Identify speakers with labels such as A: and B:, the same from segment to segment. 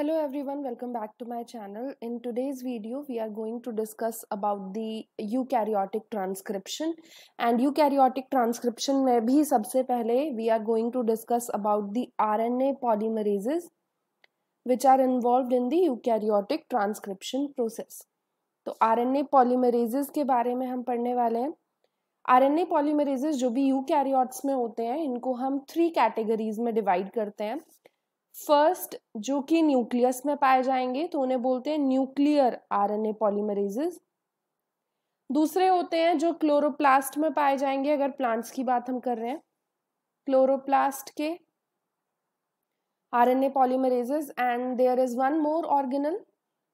A: hello everyone welcome back to my channel in today's video we are going to discuss about the eukaryotic transcription and eukaryotic transcription में भी सबसे पहले we are going to discuss about the RNA polymerases which are involved in the eukaryotic transcription process तो RNA polymerases के बारे में हम पढ़ने वाले हैं आरएनए पॉलीमरेजेस जो भी यूकैरियोट्स में होते हैं इनको हम थ्री कैटेगरीज में डिवाइड करते हैं फर्स्ट जो कि न्यूक्लियस में पाए जाएंगे तो उन्हें बोलते हैं न्यूक्लियर आरएनए पॉलीमरेजेस दूसरे होते हैं जो क्लोरोप्लास्ट में पाए जाएंगे अगर प्लांट्स की बात हम कर रहे हैं क्लोरोप्लास्ट के RNA polymerases and there is one more organelle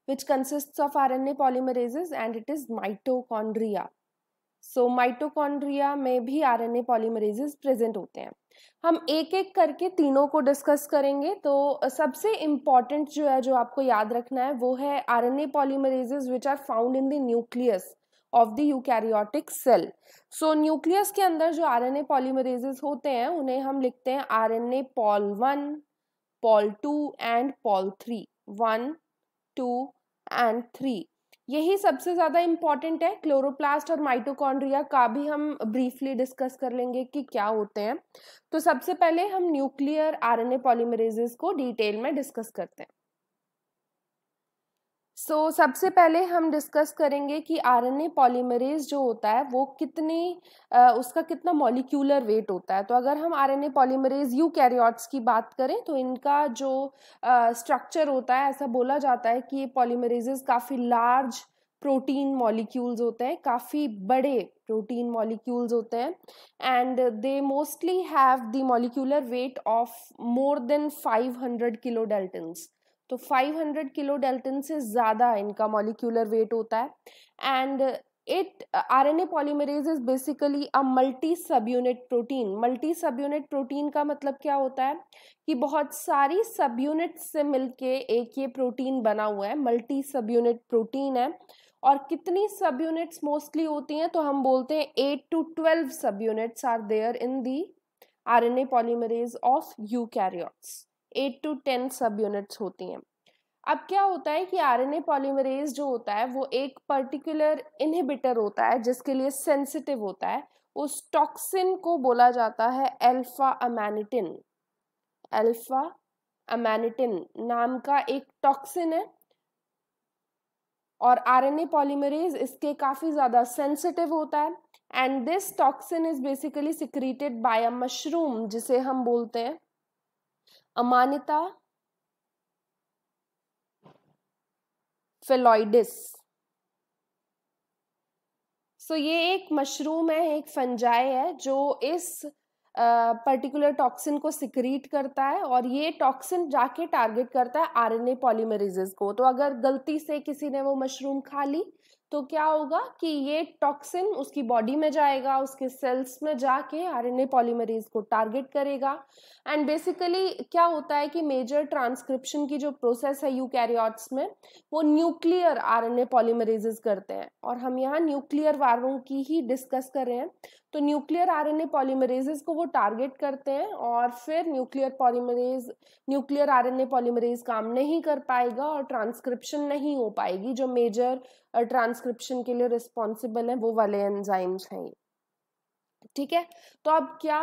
A: which consist of RNA polymerases and it is mitochondria so mitochondria में भी आरएनए पॉलीमरेजेस प्रेजेंट होते हैं हम एक एक करके तीनों को डिस्कस करेंगे तो सबसे इम्पॉर्टेंट जो है जो आपको याद रखना है वो है R N A polymerases which are found in the nucleus of the eukaryotic cell so nucleus के अंदर जो आर एन ए पॉलीमरेजेज होते हैं उन्हें हम लिखते हैं R N A pol one pol two and pol three one two and three यही सबसे ज़्यादा इम्पॉर्टेंट है क्लोरोप्लास्ट और माइटोकॉन्ड्रिया का भी हम ब्रीफली डिस्कस कर लेंगे कि क्या होते हैं तो सबसे पहले हम न्यूक्लियर आरएनए पॉलीमरेजेस को डिटेल में डिस्कस करते हैं सो so, सबसे पहले हम डिस्कस करेंगे कि आरएनए पॉलीमरेज जो होता है वो कितने उसका कितना मॉलिक्यूलर वेट होता है तो अगर हम आरएनए पॉलीमरेज यू कैरियॉट्स की बात करें तो इनका जो स्ट्रक्चर होता है ऐसा बोला जाता है कि ये पॉलीमरेजेस काफ़ी लार्ज प्रोटीन मॉलिक्यूल्स होते हैं काफ़ी बड़े प्रोटीन मॉलिक्यूल्स होते हैं and they mostly have the molecular weight of more than 500 kilo daltons तो 500 किलो डेल्टन से ज़्यादा इनका मॉलिक्यूलर वेट होता है and polymerase is basically a multi subunit protein multi subunit protein का मतलब क्या होता है कि बहुत सारी सब यूनिट्स से मिलके एक ये प्रोटीन बना हुआ है मल्टी सब यूनिट प्रोटीन है और कितनी सब यूनिट्स मोस्टली होती हैं तो हम बोलते हैं eight to twelve subunits are there in the R N A polymerase of eukaryotes eight to ten subunits होती हैं अब क्या होता है कि आरएनए पॉलीमरेज जो होता है वो एक पर्टिकुलर इनहिबिटर होता है जिसके लिए सेंसिटिव होता है उस टॉक्सिन को बोला जाता है अल्फा अमैनिटिन अल्फा अमैनिटिन नाम का एक टॉक्सिन है और आरएनए पॉलीमरेज इसके काफ़ी ज़्यादा सेंसिटिव होता है and this toxin is basically secreted by a mushroom जिसे हम बोलते हैं अमानिता फेलॉइडिस सो so, ये एक मशरूम है एक फंजाई है जो इस पर्टिकुलर टॉक्सिन को सिक्रीट करता है और ये टॉक्सिन जाके टारगेट करता है आरएनए पॉलीमरेजेस को तो अगर गलती से किसी ने वो मशरूम खा ली तो क्या होगा कि ये टॉक्सिन उसकी बॉडी में जाएगा उसके सेल्स में जाके आरएनए पॉलीमरेज को टारगेट करेगा एंड बेसिकली क्या होता है कि मेजर ट्रांसक्रिप्शन की जो प्रोसेस है यूकैरियोट्स में वो न्यूक्लियर आरएनए पॉलीमरेजेस करते हैं और हम यहाँ न्यूक्लियर वारों की ही डिस्कस कर रहे हैं तो न्यूक्लियर आर एन को वो टारगेट करते हैं और फिर nuclear polymerase nuclear R N काम नहीं कर पाएगा और ट्रांसक्रिप्शन नहीं हो पाएगी जो मेजर ट्रांसक्रिप्शन के लिए रिस्पॉन्सिबल है वो वाले एंजाइम्स हैं ये ठीक है तो अब क्या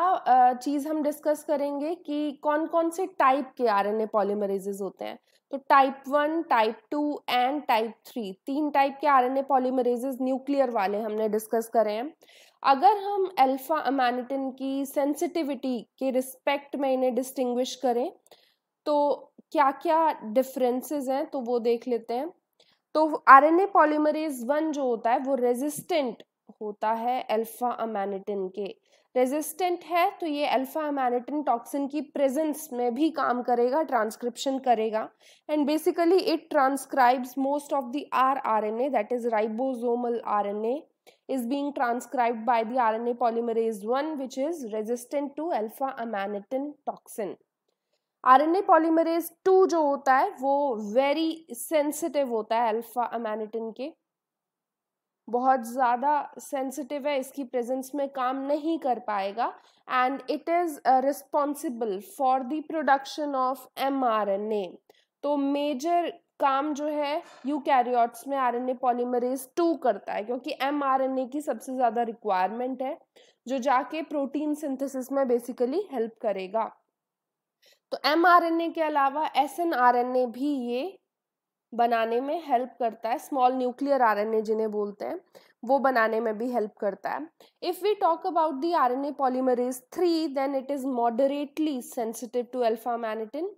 A: चीज़ हम डिस्कस करेंगे कि कौन कौन से टाइप के आरएनए पॉलीमरेजेस होते हैं तो type one type two and type three तीन टाइप के आरएनए पॉलीमरेजेस न्यूक्लियर वाले हमने डिस्कस करे हैं अगर हम अल्फा अमानिटिन की सेंसिटिविटी के रिस्पेक्ट में इन्हें डिस्टिंग्विश करें तो क्या क्या डिफरेंसेस हैं तो वो देख लेते हैं तो आरएनए पॉलीमरेज वन जो होता है वो रेजिस्टेंट होता है अल्फा अमेनिटिन के रेजिस्टेंट है तो ये अल्फा अमेनिटिन टॉक्सिन की प्रेजेंस में भी काम करेगा ट्रांसक्रिप्शन करेगा and basically it transcribes most of the R R N A that is ribosomal R N A transcribed by the R N A polymerase one which is resistant to alpha amanitin toxin RNA polymerase two जो होता है वो very sensitive होता है alpha अमेनिटिन के बहुत ज़्यादा sensitive है इसकी प्रेजेंस में काम नहीं कर पाएगा and it is responsible for the production of M R N A तो मेजर काम जो है यू कैरियोट्स में आरएनए पॉलीमरेज टू करता है क्योंकि एमआरएनए की सबसे ज़्यादा रिक्वायरमेंट है जो जाके प्रोटीन सिंथेसिस में बेसिकली हेल्प करेगा तो एमआरएनए के अलावा एसएनआरएनए भी ये बनाने में हेल्प करता है स्मॉल न्यूक्लियर आरएनए जिन्हें बोलते हैं वो बनाने में भी हेल्प करता है if we talk about the R N A polymerase three then it is moderately sensitive to alpha amanitin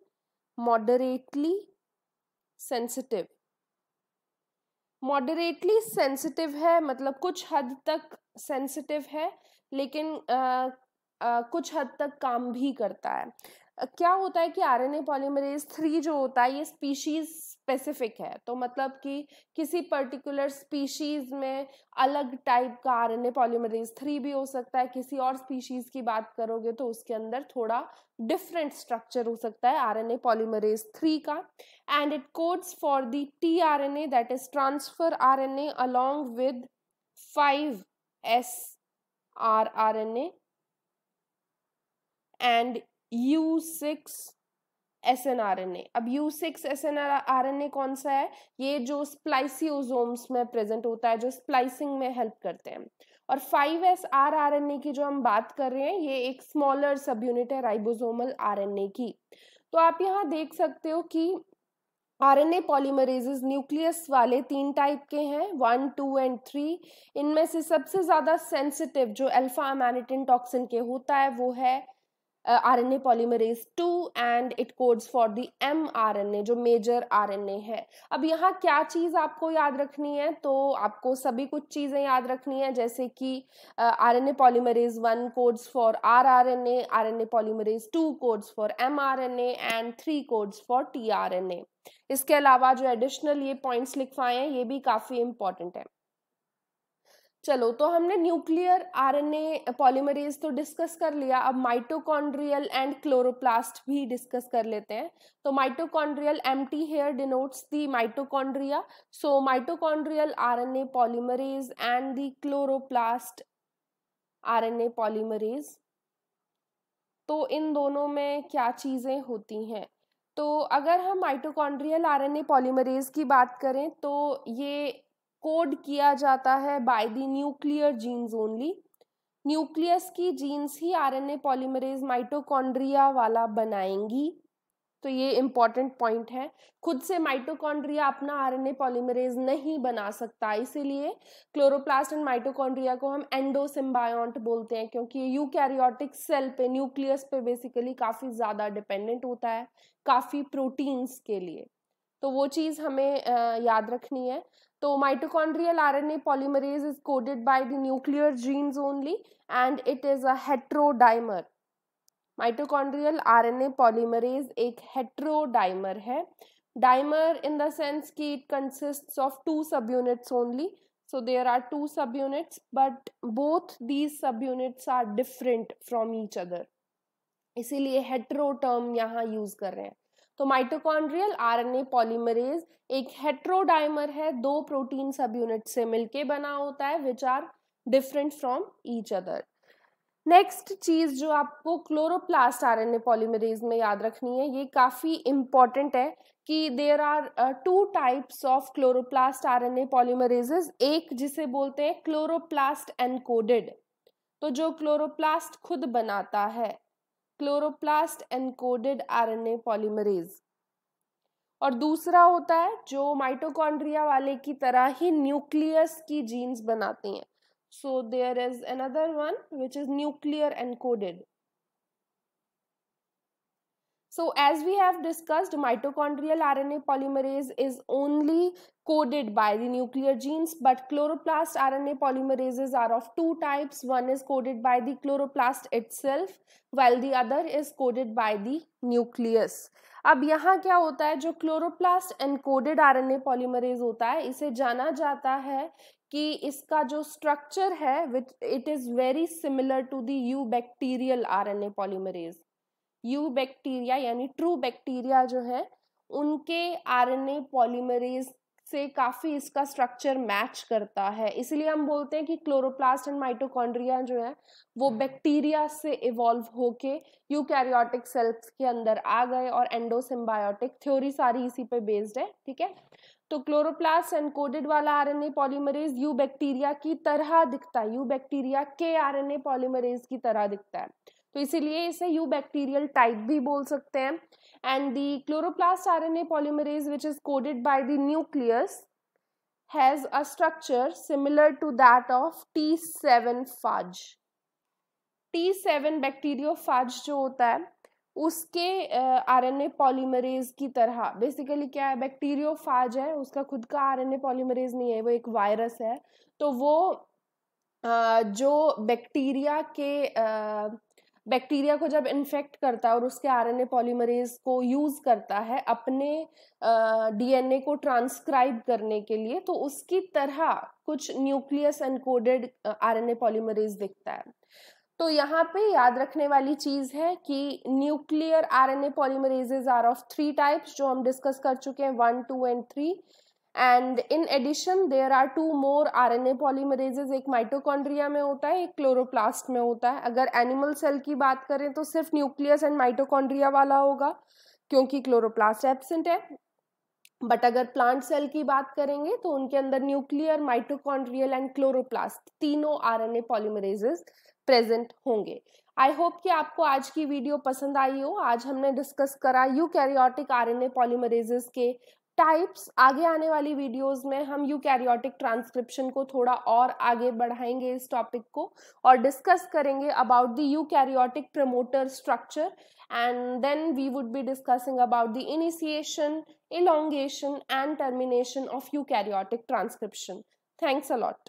A: moderately sensitive moderately sensitive है मतलब कुछ हद तक सेंसिटिव है लेकिन आ, आ, कुछ हद तक काम भी करता है क्या होता है कि आरएनए पॉलीमरेज थ्री जो होता है ये स्पीशीज स्पेसिफिक है तो मतलब कि किसी पर्टिकुलर स्पीशीज में अलग टाइप का आरएनए पॉलीमरेज थ्री भी हो सकता है किसी और स्पीशीज की बात करोगे तो उसके अंदर थोड़ा डिफरेंट स्ट्रक्चर हो सकता है आरएनए पॉलीमरेज थ्री का and it codes for the T R N A that is transfer R N A with five S R R N A and U six S N R N A अब U six S N R N A कौन सा है ये जो स्प्लाइसियोजोम्स में present होता है जो स्प्लाइसिंग में हेल्प करते हैं और five S R R N A की जो हम बात कर रहे हैं ये एक स्मॉलर सब यूनिट है राइबोसोमल आर एन ए की तो आप यहाँ देख सकते हो कि R N A polymerases nucleus वाले तीन टाइप के हैं वन टू एंड थ्री इनमें से सबसे ज़्यादा सेंसिटिव जो अल्फा अमेनिटिन टॉक्सिन के होता है वो है uh, RNA polymerase 2 and it codes for the mRNA जो मेजर RNA है अब यहाँ क्या चीज़ आपको याद रखनी है तो आपको सभी कुछ चीज़ें याद रखनी है जैसे कि R N A polymerase one codes for R R N A R N A polymerase two codes for M R N A and three codes for T R N A इसके अलावा जो एडिशनल ये points लिखवाए हैं ये भी काफ़ी important है चलो तो हमने न्यूक्लियर आरएनए पॉलीमरेज तो डिस्कस कर लिया अब माइटोकॉन्ड्रियल एंड क्लोरोप्लास्ट भी डिस्कस कर लेते हैं तो mitochondrial M T here denotes the mitochondria so mitochondrial RNA polymerase and the chloroplast RNA polymerase तो इन दोनों में क्या चीज़ें होती हैं तो अगर हम माइटोकॉन्ड्रियल आरएनए पॉलीमरेज की बात करें तो ये कोड किया जाता है by the nuclear genes only nucleus की जीन्स ही आरएनए पॉलीमरेज माइटोकॉन्ड्रिया वाला बनाएंगी तो ये इम्पॉर्टेंट पॉइंट है खुद से माइटोकॉन्ड्रिया अपना आरएनए पॉलीमरेज नहीं बना सकता इसीलिए क्लोरोप्लास्ट एंड माइटोकॉन्ड्रिया को हम एंडोसिम्बायोंट बोलते हैं क्योंकि ये यूकैरियोटिक सेल पे न्यूक्लियस पे बेसिकली काफ़ी ज़्यादा डिपेंडेंट होता है काफ़ी प्रोटीन्स के लिए तो वो चीज़ हमें याद रखनी है तो mitochondrial R N A polymerase is coded by the nuclear genes only and it is a heterodimer mitochondrial RNA polymerase एक हेट्रोडाइमर है डायमर इन द सेंस कि it consist of two subunits only so there are two subunits but both these subunits are different from each other इसीलिए hetero term यहाँ use कर रहे हैं तो mitochondrial RNA polymerase एक heterodimer है दो प्रोटीन सब यूनिट से मिलके बना होता है which are different from each other next चीज़ जो आपको क्लोरोप्लास्ट आरएनए पॉलीमरेज में याद रखनी है ये काफ़ी इम्पॉर्टेंट है कि there are two types of chloroplast RNA polymerases एक जिसे बोलते हैं क्लोरोप्लास्ट एनकोडेड तो जो क्लोरोप्लास्ट खुद बनाता है क्लोरोप्लास्ट एनकोडेड आरएनए पॉलीमरेज और दूसरा होता है जो माइटोकॉन्ड्रिया वाले की तरह ही न्यूक्लियस की जीन्स बनाती हैं so there is another one which is nuclear encoded So as we have discussed, mitochondrial RNA polymerase is only coded by the nuclear genes but chloroplast RNA polymerases are of two types. One is coded by the chloroplast itself while the other is coded by the nucleus. अब यहाँ क्या होता है जो chloroplast encoded RNA polymerase होता है इसे जाना जाता है कि इसका जो स्ट्रक्चर है which it is very similar to the eubacterial RNA polymerase eubacteria यानी ट्रू बैक्टीरिया जो है उनके आरएनए पॉलीमरेज से काफ़ी इसका स्ट्रक्चर मैच करता है इसलिए हम बोलते हैं कि क्लोरोप्लास्ट एंड माइटोकॉन्ड्रिया जो है वो बैक्टीरिया से इवॉल्व होके यू कैरियोटिक सेल्स के अंदर आ गए और एंडोसिम्बायोटिक थ्योरी सारी इसी पे बेस्ड है ठीक है तो क्लोरोप्लास्ट एनकोडेड वाला आरएनए पॉलीमरेज यू बैक्टीरिया की तरह दिखता है यू बैक्टीरिया के आरएनए पॉलीमरेज की तरह दिखता है तो इसीलिए इसे यू बैक्टीरियल टाइप भी बोल सकते हैं and the chloroplast R N A polymerase which is coded by the nucleus has a structure similar to that of T seven phage T seven phage जो होता है उसके आर एन ए पॉलीमरेज की तरह बेसिकली क्या है bacterio फाज है उसका खुद का आर एन ए पॉलीमरेज नहीं है वो एक वायरस है तो वो uh, जो बैक्टीरिया के uh, बैक्टीरिया को जब इन्फेक्ट करता है और उसके आरएनए पॉलीमरेज को यूज़ करता है अपने डीएनए को ट्रांसक्राइब करने के लिए तो उसकी तरह कुछ न्यूक्लियस एनकोडेड आरएनए पॉलीमरेज दिखता है तो यहाँ पे याद रखने वाली चीज़ है कि nuclear RNA polymerases are of three types जो हम डिस्कस कर चुके हैं one two and three and in addition there are two more RNA polymerases एक माइटोकॉन्ड्रिया में होता है एक क्लोरोप्लास्ट में होता है अगर एनिमल सेल की बात करें तो सिर्फ न्यूक्लियस एंड माइटोकॉन्ड्रिया वाला होगा क्योंकि क्लोरोप्लास्ट एबसेंट है बट अगर प्लांट सेल की बात करेंगे तो उनके अंदर न्यूक्लियर माइटोकॉन्ड्रियल एंड क्लोरोप्लास्ट तीनों R N A polymerases present होंगे आई होप कि आपको आज की वीडियो पसंद आई हो आज हमने डिस्कस करा eukaryotic R N A polymerases के टाइप्स आगे आने वाली वीडियोस में हम यूकैरियोटिक ट्रांसक्रिप्शन को थोड़ा और आगे बढ़ाएंगे इस टॉपिक को और डिस्कस करेंगे about the eukaryotic promoter structure and then we would be discussing about the initiation elongation and termination of eukaryotic transcription thanks allot